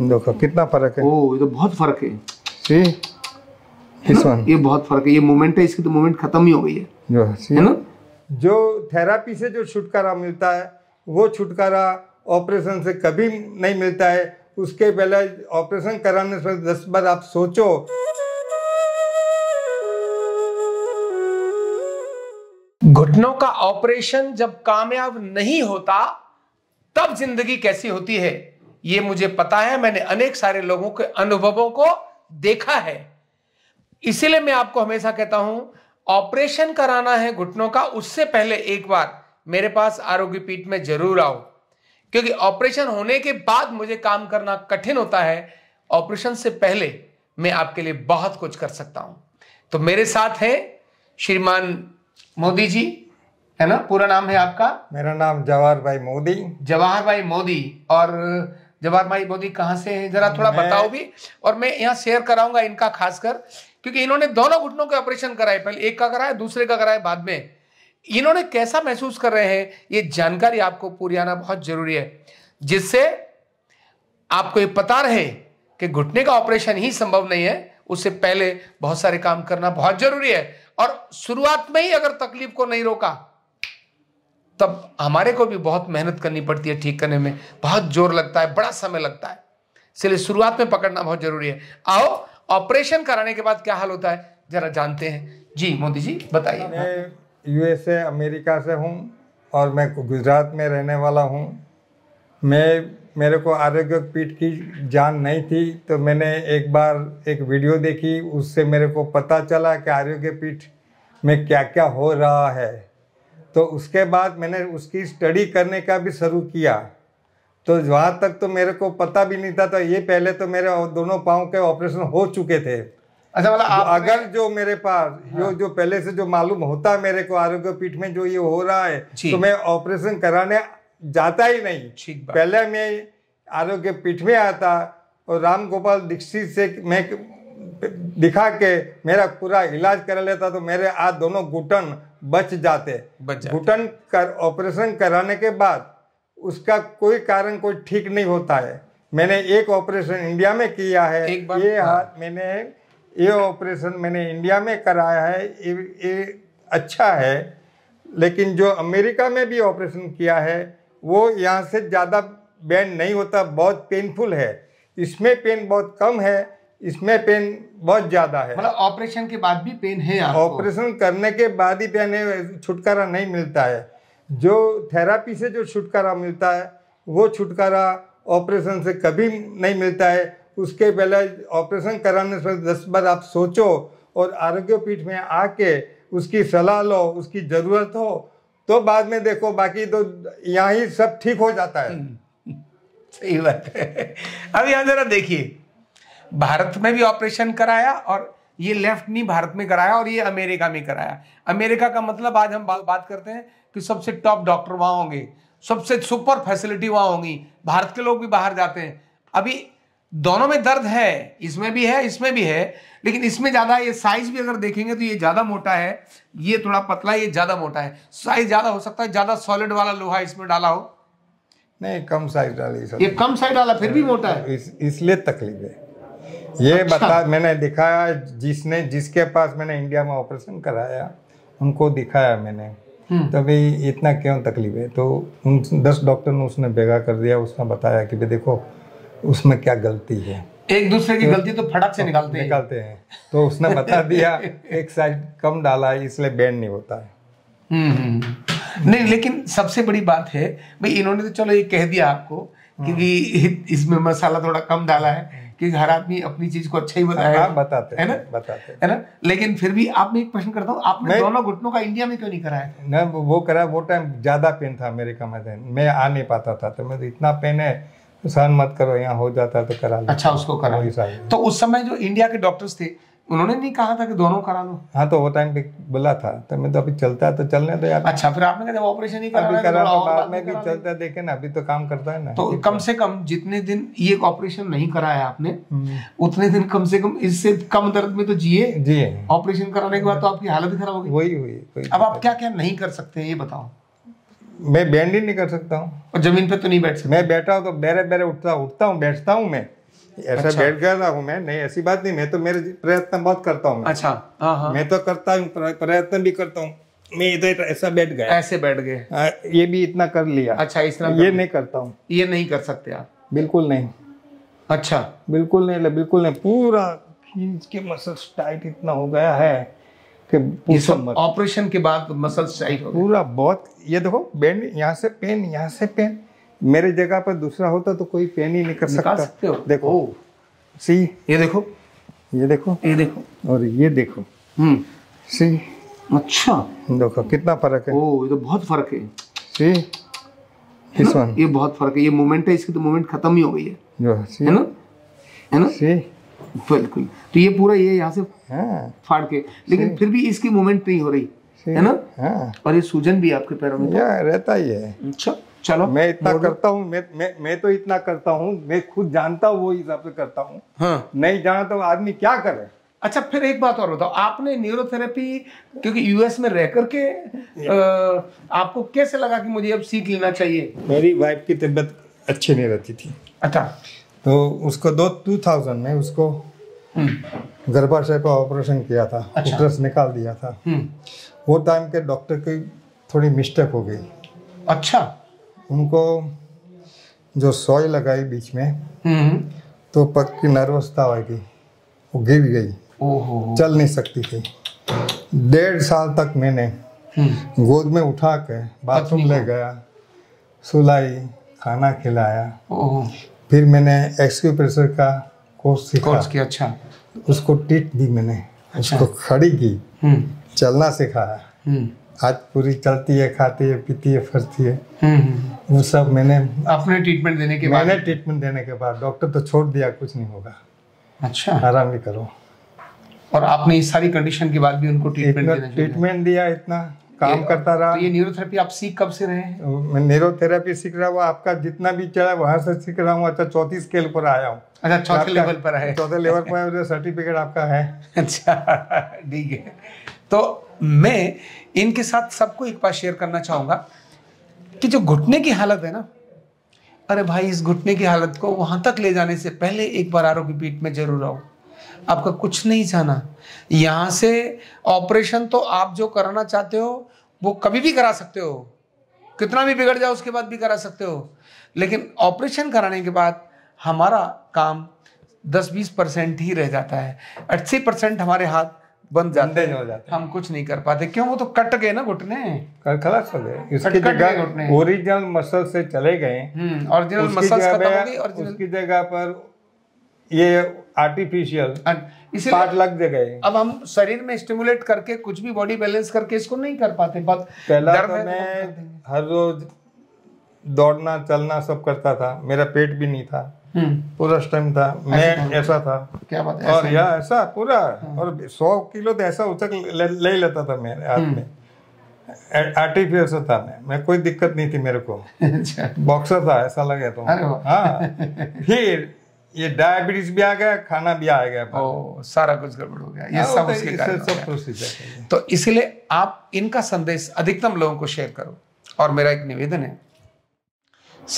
देखो कितना फर्क है ओ ये तो बहुत फर्क है सी दिस वन ये बहुत फर्क है ये मोमेंट है इसकी तो मोमेंट खत्म ही हो गई है जो है ना जो थेरापी से जो छुटकारा मिलता है वो छुटकारा ऑपरेशन से कभी नहीं मिलता है उसके पहले ऑपरेशन कराने से दस बार आप सोचो घुटनों का ऑपरेशन जब कामयाब नहीं होता तब जिंदगी कैसी होती है ये मुझे पता है मैंने अनेक सारे लोगों के अनुभवों को देखा है इसीलिए मैं आपको हमेशा कहता हूं ऑपरेशन कराना है घुटनों का उससे पहले एक बार मेरे पास आरोग्य पीठ में जरूर आओ क्योंकि ऑपरेशन होने के बाद मुझे काम करना कठिन होता है ऑपरेशन से पहले मैं आपके लिए बहुत कुछ कर सकता हूं तो मेरे साथ है श्रीमान मोदी जी है ना पूरा नाम है आपका मेरा नाम जवाहर भाई मोदी जवाहर भाई मोदी और जवाहर भाई बोधी कहाँ से हैं जरा थोड़ा बताओ भी और मैं यहाँ शेयर कराऊंगा इनका खासकर क्योंकि इन्होंने दोनों घुटनों के ऑपरेशन कराए पहले एक का कराया दूसरे का कराया बाद में इन्होंने कैसा महसूस कर रहे हैं ये जानकारी आपको पूरी आना बहुत जरूरी है जिससे आपको ये पता रहे कि घुटने का ऑपरेशन ही संभव नहीं है उससे पहले बहुत सारे काम करना बहुत जरूरी है और शुरुआत में ही अगर तकलीफ को नहीं रोका तब हमारे को भी बहुत मेहनत करनी पड़ती है ठीक करने में बहुत जोर लगता है बड़ा समय लगता है इसलिए शुरुआत में पकड़ना बहुत जरूरी है आओ ऑपरेशन कराने के बाद क्या हाल होता है जरा जानते हैं जी मोदी जी बताइए मैं यूएसए अमेरिका से हूँ और मैं गुजरात में रहने वाला हूँ मैं मेरे को आरोग्य पीठ की जान नहीं थी तो मैंने एक बार एक वीडियो देखी उससे मेरे को पता चला कि आरोग्य पीठ में क्या क्या हो रहा है तो उसके बाद मैंने उसकी स्टडी करने का भी शुरू किया तो वहाँ तक तो मेरे को पता भी नहीं था तो ये पहले तो मेरे दोनों पाँव के ऑपरेशन हो चुके थे अच्छा मतलब आप अगर जो मेरे पास हाँ। जो जो पहले से जो मालूम होता है मेरे को आरोग्य पीठ में जो ये हो रहा है तो मैं ऑपरेशन कराने जाता ही नहीं पहले मैं आरोग्य पीठ में आता और राम गोपाल दीक्षित से मैं दिखा के मेरा पूरा इलाज करा लेता तो मेरे आज दोनों घुटन बच जाते घुटन कर ऑपरेशन कराने के बाद उसका कोई कारण कोई ठीक नहीं होता है मैंने एक ऑपरेशन इंडिया में किया है एक बार ये हाँ। हाथ मैंने ये ऑपरेशन मैंने इंडिया में कराया है ये, ये अच्छा है लेकिन जो अमेरिका में भी ऑपरेशन किया है वो यहाँ से ज़्यादा बैंड नहीं होता बहुत पेनफुल है इसमें पेन बहुत कम है इसमें पेन बहुत ज्यादा है मतलब ऑपरेशन के बाद भी पेन है ऑपरेशन करने के बाद ही पेन है छुटकारा नहीं मिलता है जो थेरापी से जो छुटकारा मिलता है वो छुटकारा ऑपरेशन से कभी नहीं मिलता है उसके पहले ऑपरेशन कराने से दस बार आप सोचो और आरोग्य पीठ में आके उसकी सलाह लो उसकी ज़रूरत हो तो बाद में देखो बाकी तो यहाँ ही सब ठीक हो जाता है सही बात है अब यहाँ ज़रा देखिए भारत में भी ऑपरेशन कराया और ये लेफ्ट नहीं भारत में कराया और ये अमेरिका में कराया अमेरिका का मतलब आज हम बा, बात करते हैं कि सबसे टॉप डॉक्टर वहाँ होंगे सबसे सुपर फैसिलिटी वहाँ होंगी भारत के लोग भी बाहर जाते हैं अभी दोनों में दर्द है इसमें भी है इसमें भी है लेकिन इसमें ज़्यादा ये साइज भी अगर देखेंगे तो ये ज़्यादा मोटा है ये थोड़ा पतला ये ज़्यादा मोटा है साइज ज़्यादा हो सकता है ज़्यादा सॉलिड वाला लोहा इसमें डाला हो नहीं कम साइज डाली ये कम साइज डाला फिर भी मोटा है इस, इसलिए तकलीफ है ये अच्छा। बता मैंने दिखाया जिसने जिसके पास मैंने इंडिया में ऑपरेशन कराया उनको दिखाया मैंने हम्म। तो भाई इतना क्यों तकलीफ है तो उन दस डॉक्टर ने उसने बेगा कर दिया उसने बताया कि भाई देखो उसमें क्या गलती है एक दूसरे की तो, गलती तो फटक से तो निकालते निकालते हैं तो उसने बता दिया एक साइड कम डाला है इसलिए बैंड नहीं होता है हम्म, हम्म, नहीं लेकिन सबसे बड़ी बात है भाई इन्होंने तो चलो ये कह दिया आपको कि हाँ। इसमें मसाला थोड़ा कम डाला है कि हर आदमी अपनी चीज को अच्छा ही हाँ, बताया हाँ, बताते है ना बताते है ना लेकिन फिर भी आप मैं एक प्रश्न करता हूँ आपने दोनों घुटनों का इंडिया में क्यों नहीं कराया न वो करा वो टाइम ज्यादा पेन था मेरे कमर में मैं आ नहीं पाता था तो मैं तो इतना पेन है तो सहन मत करो यहाँ हो जाता तो करा अच्छा उसको करा तो उस समय जो इंडिया के डॉक्टर्स थे उन्होंने नहीं कहा था कि दोनों करा लो हाँ तो वो टाइम पे बोला था तो मैं तो अभी चलता है तो चलने तो यार अच्छा फिर आपने कहा ऑपरेशन ही करा, करा तो बाद भी चलता है देखे ना अभी तो काम करता है ना तो कम से कम जितने दिन ये ऑपरेशन नहीं कराया आपने हम्म। उतने दिन कम से कम इससे कम दर्द में तो जिए जिए ऑपरेशन कराने के बाद तो आपकी हालत खराब हो गई वही हुई अब आप क्या क्या नहीं कर सकते ये बताओ मैं बैंड ही नहीं कर सकता हूँ और जमीन पे तो नहीं बैठ सकता मैं बैठा हूँ तो बेरे बेरे उठता उठता हूँ बैठता हूँ मैं ऐसा बैठ गया हूँ मैं नहीं ऐसी बात नहीं मैं तो मेरे प्रयत्न बहुत करता हूँ अच्छा हाँ, हाँ मैं तो करता हूँ प्रयत्न भी करता हूँ मैं इधर ऐसा बैठ गया ऐसे बैठ गए ये भी इतना कर लिया अच्छा इतना ये नहीं करता हूँ ये नहीं कर सकते आप बिल्कुल नहीं अच्छा बिल्कुल नहीं बिल्कुल नहीं पूरा खींच के मसल्स टाइट इतना हो गया है कि ऑपरेशन के बाद मसल्स टाइट हो पूरा बहुत ये देखो बैंड यहाँ से पेन यहाँ से पेन मेरे जगह पर दूसरा होता तो कोई पेन ही निकल सकता सकते हो देखो सी ये देखो ये देखो ये देखो और ये देखो हम्म सी अच्छा देखो कितना फर्क है ओ ये तो बहुत फर्क है सी दिस वन ये बहुत फर्क है ये मोमेंट है इसकी तो मोमेंट खत्म ही हो गई है जो है ना है ना सी बिल्कुल तो ये पूरा ये यहाँ से हाँ, फाड़ के लेकिन फिर भी इसकी मूवमेंट नहीं हो रही है ना हाँ, और ये सूजन भी आपके पैरों में रहता ही है अच्छा चलो मैं इतना करता हूँ मैं, मैं मैं तो इतना करता हूँ मैं खुद जानता हूँ वो हिसाब से करता हूँ हाँ। नहीं जाना तो आदमी क्या करे अच्छा फिर एक बात और बताओ आपने न्यूरोथेरेपी क्योंकि यूएस में रह करके आपको कैसे लगा कि मुझे अब सीख लेना चाहिए मेरी वाइफ की तबीयत अच्छी नहीं रहती थी अच्छा तो उसको दो टू थाउजेंड में उसको गर्भाशय का ऑपरेशन किया था अच्छा। उटरस निकाल दिया था हम्म। वो टाइम के डॉक्टर की थोड़ी मिस्टेक हो गई अच्छा उनको जो सोई लगाई बीच में हम्म। तो पग की नर्वसता होगी वो गिर गई चल नहीं सकती थी डेढ़ साल तक मैंने हम्म। गोद में उठा के बाथरूम ले गया सुलाई खाना खिलाया फिर मैंने एक्सक्यूप्रेशर का कोर्स सीखा कोर्स किया अच्छा उसको टिट दी मैंने अच्छा। उसको खड़ी की हम्म। चलना सिखाया आज पूरी चलती है खाती है पीती है फरती है हम्म, हम्म, हम्म। वो सब मैंने अपने ट्रीटमेंट देने के मैंने ट्रीटमेंट देने के बाद डॉक्टर तो छोड़ दिया कुछ नहीं होगा अच्छा आराम भी करो और आपने इस सारी कंडीशन के बाद भी उनको ट्रीटमेंट ट्रीटमेंट दिया इतना काम करता रहा तो ये न्यूरोथेरेपी आप सीख कब से रहे मैं न्यूरोथेरेपी सीख रहा हूँ आपका जितना भी चला वहाँ से सीख रहा हूँ अच्छा चौथी स्केल पर आया हूँ अच्छा चौथे लेवल पर है चौथे लेवल पर सर्टिफिकेट आपका है अच्छा ठीक है तो मैं इनके साथ सबको एक बात शेयर करना चाहूँगा कि जो घुटने की हालत है ना अरे भाई इस घुटने की हालत को वहाँ तक ले जाने से पहले एक बार आरोग्य पीठ में जरूर आओ आपका कुछ नहीं जाना यहाँ से ऑपरेशन तो आप जो कराना चाहते हो वो कभी भी करा सकते हो कितना भी बिगड़ जाओ उसके बाद भी करा सकते हो लेकिन ऑपरेशन कराने के बाद हमारा काम 10-20 परसेंट ही रह जाता है अस्सी परसेंट हमारे हाथ बंद जाते हो जाते हम कुछ नहीं कर पाते क्यों वो तो कट गए ना घुटने खलास हो गए इसकी हाँ, जगह ओरिजिनल मसल से चले गए ओरिजिनल हम्म, मसल उसकी जगह पर ये आर्टिफिशियल पार्ट लग गए अब हम शरीर में स्टिमुलेट करके कुछ भी बॉडी बैलेंस करके इसको नहीं कर पाते बहुत पहला तो मैं हर रोज दौड़ना चलना सब करता था मेरा पेट भी नहीं था हम्म। पूरा स्टंग था मैं ऐसा था क्या बात है और यह ऐसा पूरा हाँ। और सौ किलो तो ऐसा उचक ले लेता था मेरे हाथ हम्म। में आर्टिफिशियल से था मैं मैं कोई दिक्कत नहीं थी मेरे को बॉक्सर अच्छा। था ऐसा लगे तो हाँ फिर ये डायबिटीज भी आ गया खाना भी आ गया ओ, सारा कुछ गड़बड़ हो गया ये हाँ, सब उसके कारण सब तो इसलिए आप इनका संदेश अधिकतम लोगों को शेयर करो और मेरा एक निवेदन है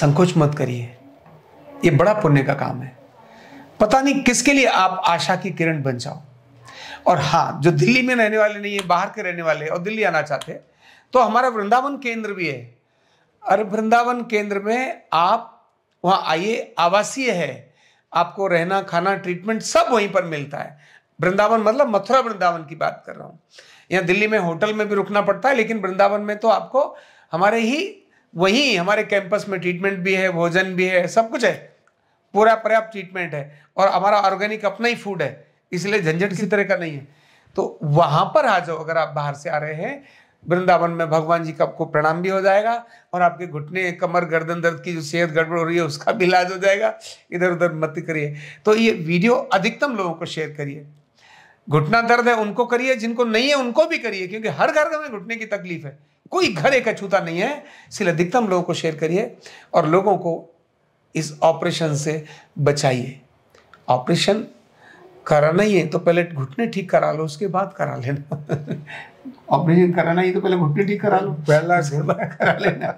संकोच मत करिए ये बड़ा पुण्य का काम है पता नहीं किसके लिए आप आशा की किरण बन जाओ और हाँ जो दिल्ली में रहने वाले नहीं है बाहर के रहने वाले और दिल्ली आना चाहते तो हमारा वृंदावन केंद्र भी है और वृंदावन केंद्र में आप वहाँ आइए आवासीय है आपको रहना खाना ट्रीटमेंट सब वहीं पर मिलता है वृंदावन मतलब मथुरा वृंदावन की बात कर रहा हूँ यहाँ दिल्ली में होटल में भी रुकना पड़ता है लेकिन वृंदावन में तो आपको हमारे ही वहीं हमारे कैंपस में ट्रीटमेंट भी है भोजन भी है सब कुछ है पूरा पर्याप्त ट्रीटमेंट है और हमारा ऑर्गेनिक अपना ही फूड है इसलिए झंझट किसी तरह का नहीं है तो वहां पर आ जाओ अगर आप बाहर से आ रहे हैं वृंदावन में भगवान जी का आपको प्रणाम भी हो जाएगा और आपके घुटने कमर गर्दन दर्द की जो सेहत गड़बड़ हो रही है उसका भी इलाज हो जाएगा इधर उधर मत करिए तो ये वीडियो अधिकतम लोगों को शेयर करिए घुटना दर्द है उनको करिए जिनको नहीं है उनको भी करिए क्योंकि हर घर में घुटने की तकलीफ है कोई घर एक अछूता नहीं है इसलिए अधिकतम लोगों को शेयर करिए और लोगों को इस ऑपरेशन से बचाइए ऑपरेशन कराना ही है तो पहले घुटने ठीक करा लो उसके बाद करा लेना ऑपरेशन कराना ही तो पहले घुटने ठीक करा लो पहला करा लेना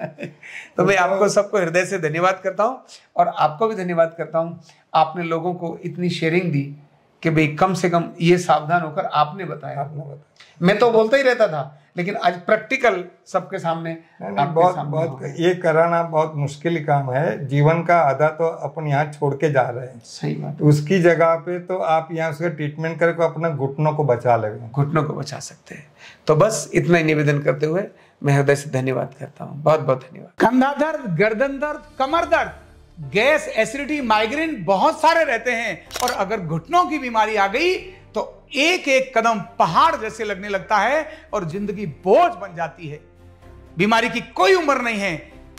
तो मैं आपको सबको हृदय से धन्यवाद करता हूँ और आपको भी धन्यवाद करता हूँ आपने लोगों को इतनी शेयरिंग दी कि भाई कम से कम ये सावधान होकर आपने बताया आपने बताया मैं तो बोलता ही रहता था लेकिन आज प्रैक्टिकल सबके सामने बहुत सामने बहुत ये कराना बहुत मुश्किल काम है जीवन का आधा तो अपन यहाँ छोड़ के जा रहे हैं सही बात उसकी जगह पे तो आप यहाँ उसका ट्रीटमेंट करके अपने घुटनों को बचा ले घुटनों को बचा सकते हैं तो बस इतना ही निवेदन करते हुए मैं हृदय से धन्यवाद करता हूँ बहुत बहुत धन्यवाद कंधा दर्द गर्दन दर्द कमर दर्द गैस एसिडिटी माइग्रेन बहुत सारे रहते हैं और अगर घुटनों की बीमारी आ गई तो एक एक कदम पहाड़ जैसे लगने लगता है और जिंदगी बोझ बन जाती है बीमारी की कोई उम्र नहीं है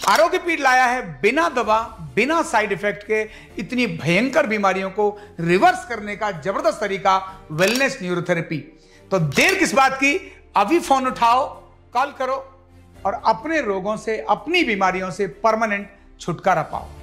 आरोग्य पीठ लाया है बिना दवा बिना साइड इफेक्ट के इतनी भयंकर बीमारियों को रिवर्स करने का जबरदस्त तरीका वेलनेस न्यूरोथेरेपी तो देर किस बात की अभी फोन उठाओ कॉल करो और अपने रोगों से अपनी बीमारियों से परमानेंट छुटकारा पाओ